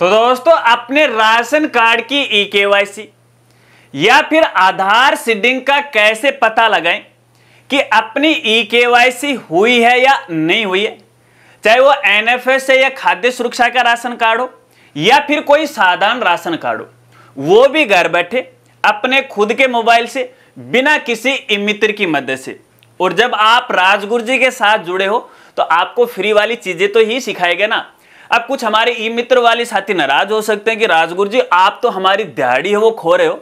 तो दोस्तों अपने राशन कार्ड की ई e के या फिर आधार सीडिंग का कैसे पता लगाएं कि अपनी ई e के हुई है या नहीं हुई है चाहे वो एनएफएस है या खाद्य सुरक्षा का राशन कार्ड हो या फिर कोई साधारण राशन कार्ड हो वो भी घर बैठे अपने खुद के मोबाइल से बिना किसी मित्र की मदद से और जब आप राजगुरु जी के साथ जुड़े हो तो आपको फ्री वाली चीजें तो ही सिखाएगा ना अब कुछ हमारे ई मित्र वाले साथी नाराज हो सकते हैं कि राजगुरु जी आप तो हमारी दिहाड़ी है वो खो रहे हो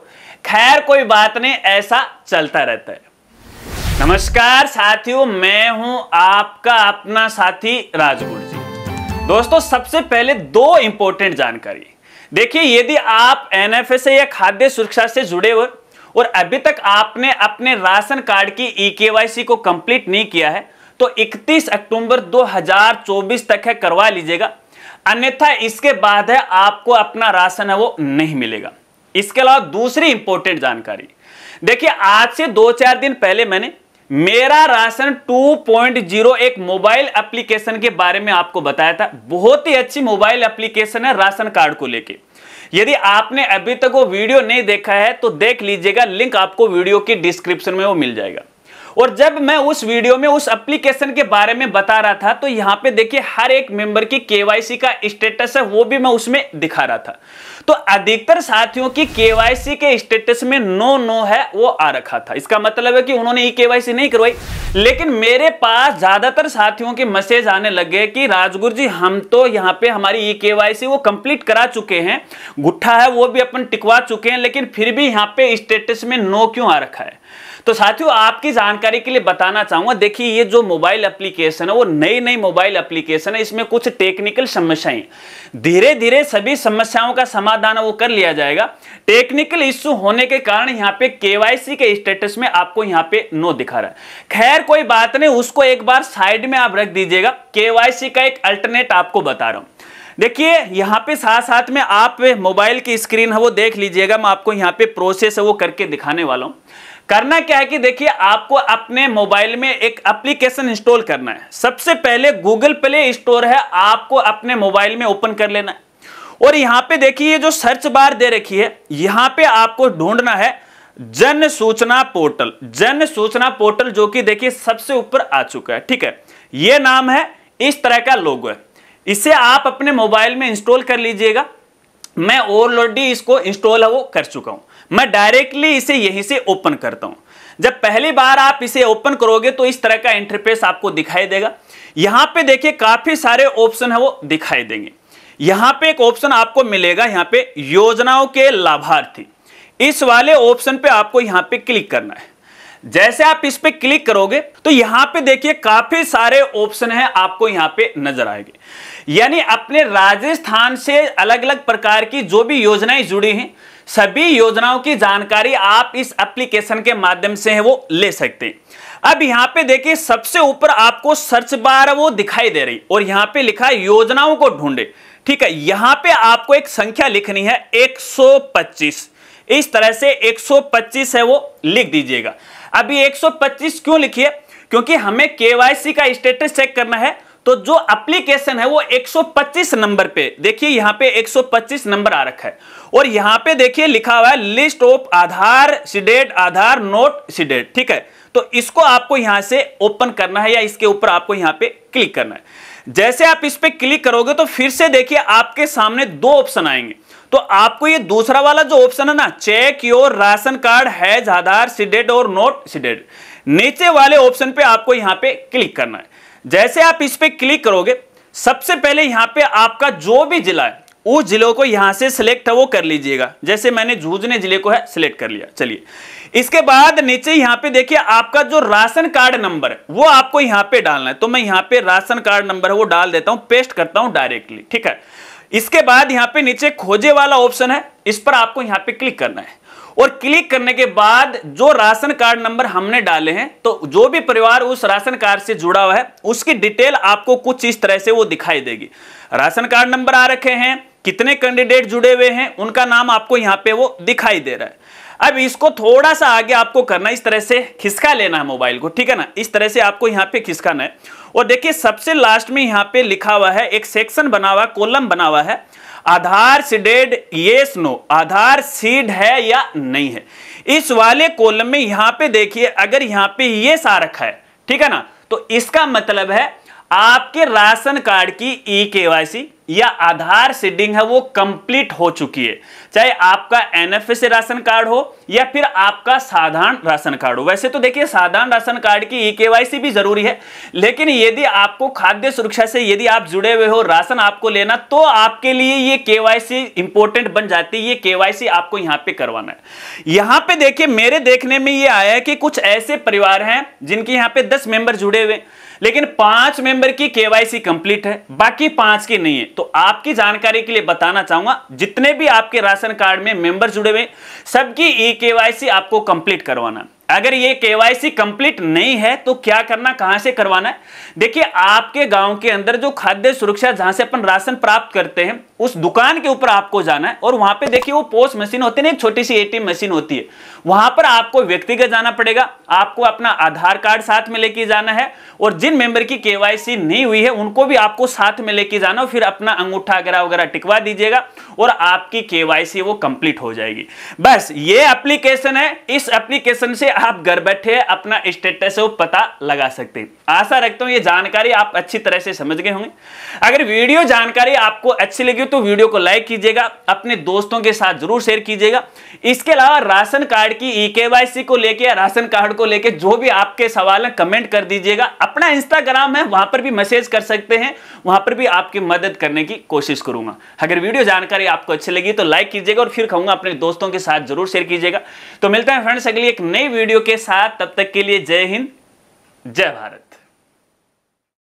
खैर कोई बात नहीं ऐसा चलता रहता है नमस्कार साथियों मैं हूं आपका अपना साथी राजगुरु जी दोस्तों सबसे पहले दो इंपॉर्टेंट जानकारी देखिए यदि आप एनएफएस या खाद्य सुरक्षा से जुड़े हुए और अभी तक आपने अपने राशन कार्ड की ई e सी को कंप्लीट नहीं किया है तो 31 अक्टूबर 2024 तक है करवा लीजिएगा अन्यथा इसके बाद है आपको अपना राशन है वो नहीं मिलेगा इसके अलावा दूसरी इंपॉर्टेंट जानकारी देखिए आज से दो चार दिन पहले मैंने मेरा राशन 2.0 एक मोबाइल एप्लीकेशन के बारे में आपको बताया था बहुत ही अच्छी मोबाइल एप्लीकेशन है राशन कार्ड को लेके यदि आपने अभी तक वो वीडियो नहीं देखा है तो देख लीजिएगा लिंक आपको वीडियो के डिस्क्रिप्शन में वो मिल जाएगा और जब मैं उस वीडियो में उस एप्लीकेशन के बारे में बता रहा था तो यहां पे देखिए हर एक मेंबर की केवाईसी का स्टेटस है वो भी मैं उसमें दिखा रहा था तो अधिकतर साथियों की केवाईसी के स्टेटस में नो नो है वो आ रखा था इसका मतलब है कि उन्होंने ई केवाईसी नहीं करवाई लेकिन मेरे पास ज्यादातर साथियों के मैसेज आने लगे कि राजगुरु जी हम तो यहाँ पे हमारी ई केवाईसी वो कंप्लीट करा चुके हैं गुट्ठा है वो भी अपन टिकवा चुके हैं लेकिन फिर भी यहाँ पे स्टेटस में नो क्यों आ रखा है तो साथियों आपकी जानकारी के लिए बताना चाहूंगा देखिए ये जो मोबाइल एप्लीकेशन है वो नई नई मोबाइल एप्लीकेशन है इसमें कुछ टेक्निकल समस्याएं धीरे धीरे सभी समस्याओं का समाधान वो कर लिया जाएगा टेक्निकल इश्यू होने के कारण यहाँ पे केवाईसी के स्टेटस में आपको यहाँ पे नो दिखा रहा है खैर कोई बात नहीं उसको एक बार साइड में आप रख दीजिएगा केवाईसी का एक अल्टरनेट आपको बता रहा हूं देखिए यहाँ पे साथ साथ में आप मोबाइल की स्क्रीन है वो देख लीजिएगा मैं आपको यहाँ पे प्रोसेस है वो करके दिखाने वाला हूँ करना क्या है कि देखिए आपको अपने मोबाइल में एक एप्लीकेशन इंस्टॉल करना है सबसे पहले गूगल प्ले स्टोर है आपको अपने मोबाइल में ओपन कर लेना है और यहां पे देखिए जो सर्च बार दे रखी है यहां पे आपको ढूंढना है जन सूचना पोर्टल जन सूचना पोर्टल जो कि देखिए सबसे ऊपर आ चुका है ठीक है ये नाम है इस तरह का लोगो है इसे आप अपने मोबाइल में इंस्टॉल कर लीजिएगा मैं ऑलरेडी इसको इंस्टॉल वो कर चुका हूं मैं डायरेक्टली इसे यहीं से ओपन करता हूं जब पहली बार आप इसे ओपन करोगे तो इस तरह का इंटरफेस आपको दिखाई देगा यहां पे देखिए काफी सारे ऑप्शन है वो दिखाई देंगे यहां पे एक ऑप्शन आपको मिलेगा यहां पे योजनाओं के लाभार्थी इस वाले ऑप्शन पे आपको यहां पे क्लिक करना है जैसे आप इस पे क्लिक करोगे तो यहां पे देखिए काफी सारे ऑप्शन है आपको यहां पे नजर आएंगे यानी अपने राजस्थान से अलग अलग प्रकार की जो भी योजनाएं जुड़ी हैं सभी योजनाओं की जानकारी आप इस एप्लीकेशन के माध्यम से है वो ले सकते हैं अब यहां पे देखिए सबसे ऊपर आपको सर्च बार वो दिखाई दे रही और यहां पे लिखा योजनाओं को ढूंढे ठीक है यहां पे आपको एक संख्या लिखनी है 125 इस तरह से 125 है वो लिख दीजिएगा अभी 125 क्यों लिखिए क्योंकि हमें केवाईसी का स्टेटस चेक करना है तो जो एप्लीकेशन है वो 125 नंबर पे देखिए यहां पे 125 नंबर आ रखा है और यहां पे देखिए लिखा हुआ है list of Aadhaar seeded Aadhaar not seeded ठीक है तो इसको आपको यहां से ओपन करना है या इसके ऊपर आपको यहां पे क्लिक करना है जैसे आप इस पर क्लिक करोगे तो फिर से देखिए आपके सामने दो ऑप्शन आएंगे तो आपको ये दूसरा वाला जो ऑप्शन है ना check your ration card has Aadhaar seeded और नोट सीडेट नीचे वाले ऑप्शन पे आपको यहां पे क्लिक करना है जैसे आप इस पर क्लिक करोगे सबसे पहले यहाँ पे आपका जो भी जिला है उस जिलों को यहाँ से सिलेक्ट है वो कर लीजिएगा जैसे मैंने झूझने जिले को है सिलेक्ट कर लिया चलिए इसके बाद नीचे यहाँ पे देखिए आपका जो राशन कार्ड नंबर है वो आपको यहाँ पे डालना है तो मैं यहाँ पे राशन कार्ड नंबर है वो डाल देता हूँ पेस्ट करता हूँ डायरेक्टली ठीक है इसके बाद यहां पे नीचे खोजे वाला ऑप्शन है इस पर आपको यहां पे क्लिक करना है और क्लिक करने के बाद जो राशन कार्ड नंबर हमने डाले हैं तो जो भी परिवार उस राशन कार्ड से जुड़ा हुआ है उसकी डिटेल आपको कुछ इस तरह से वो दिखाई देगी राशन कार्ड नंबर आ रखे हैं कितने कैंडिडेट जुड़े हुए हैं उनका नाम आपको यहाँ पे वो दिखाई दे रहा है अब इसको थोड़ा सा आगे आपको करना इस तरह से खिसका लेना है मोबाइल को ठीक है ना इस तरह से आपको यहाँ पे खिसकाना है और देखिए सबसे लास्ट में यहां पे लिखा हुआ है एक सेक्शन बना हुआ कॉलम बना हुआ है Aadhaar seeded yes no Aadhaar seed है या नहीं है इस वाले कॉलम में यहां पे देखिए अगर यहां पे ये सा रखा है ठीक है ना तो इसका मतलब है आपके राशन कार्ड की ई e केवाईसी या आधार सीडिंग है वो कंप्लीट हो चुकी है चाहे आपका एनएफएस राशन कार्ड हो या फिर आपका साधारण राशन कार्ड हो वैसे तो देखिए साधारण राशन कार्ड की ई e सी भी जरूरी है लेकिन यदि आपको खाद्य सुरक्षा से यदि आप जुड़े हुए हो राशन आपको लेना तो आपके लिए ये सी इंपोर्टेंट बन जाती है ये सी आपको यहां पे करवाना है यहां पे देखिए मेरे देखने में ये आया है कि कुछ ऐसे परिवार हैं जिनके यहाँ पे दस मेंबर जुड़े हुए लेकिन पांच मेंबर की केवाईसी कंप्लीट है बाकी पांच की नहीं है तो आपकी जानकारी के लिए बताना चाहूंगा जितने भी आपके राशन कार्ड में मेंबर जुड़े हुए सबकी ई केवाईसी आपको कंप्लीट करवाना अगर ये केवाईसी कंप्लीट नहीं है तो क्या करना कहां से करवाना है देखिए आपके गांव के अंदर जो खाद्य सुरक्षा जहां से अपन राशन प्राप्त करते हैं उस दुकान के ऊपर आपको जाना है और वहां पे देखिए वो पोस्ट मशीन होती है ना एक छोटी सी एटीएम मशीन होती है वहां पर आपको व्यक्तिगत जाना पड़ेगा आपको अपना आधार कार्ड साथ में लेके जाना है और जिन मेंबर की केवाईसी नहीं हुई है उनको भी आपको साथ में लेके जाना फिर अपना अंगूठा वगैरह वगैरह टिकवा दीजिएगा और आपकी केवाईसी वो कंप्लीट हो जाएगी बस ये एप्लीकेशन है इस एप्लीकेशन से आप घर बैठे अपना स्टेटस पता लगा सकते हैं आशा रखता हूं ये जानकारी आप अच्छी तरह से समझ गए होंगे अगर वीडियो जानकारी आपको अच्छी लगी तो वीडियो को लाइक कीजिएगा अपने दोस्तों के साथ जरूर शेयर कीजिएगा इसके अलावा राशन कार्ड की ई e के को लेके या राशन कार्ड को लेके जो भी आपके सवाल है कमेंट कर दीजिएगा अपना इंस्टाग्राम है वहां पर भी मैसेज कर सकते हैं वहां पर भी आपकी मदद करने की कोशिश करूंगा अगर वीडियो जानकारी आपको अच्छी लगी तो लाइक कीजिएगा और फिर कहूंगा अपने दोस्तों के साथ जरूर शेयर कीजिएगा तो मिलते हैं फ्रेंड्स अगली एक नई वीडियो के साथ तब तक के लिए जय हिंद जय भारत